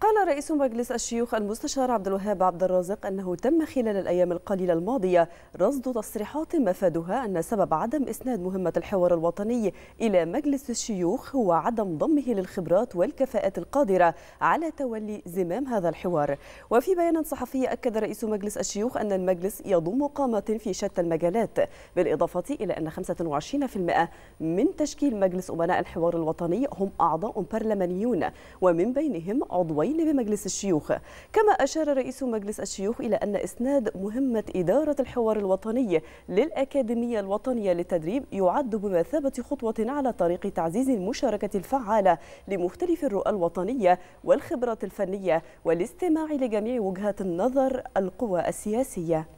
قال رئيس مجلس الشيوخ المستشار عبد الوهاب عبد الرازق انه تم خلال الايام القليله الماضيه رصد تصريحات مفادها ان سبب عدم اسناد مهمه الحوار الوطني الى مجلس الشيوخ هو عدم ضمه للخبرات والكفاءات القادره على تولي زمام هذا الحوار. وفي بيان صحفي اكد رئيس مجلس الشيوخ ان المجلس يضم قامات في شتى المجالات، بالاضافه الى ان 25% من تشكيل مجلس امناء الحوار الوطني هم اعضاء برلمانيون ومن بينهم عضوين المتابعين بمجلس الشيوخ كما أشار رئيس مجلس الشيوخ إلى أن إسناد مهمة إدارة الحوار الوطني للأكاديمية الوطنية للتدريب يعد بمثابة خطوة على طريق تعزيز المشاركة الفعالة لمختلف الرؤى الوطنية والخبرات الفنية والاستماع لجميع وجهات النظر القوى السياسية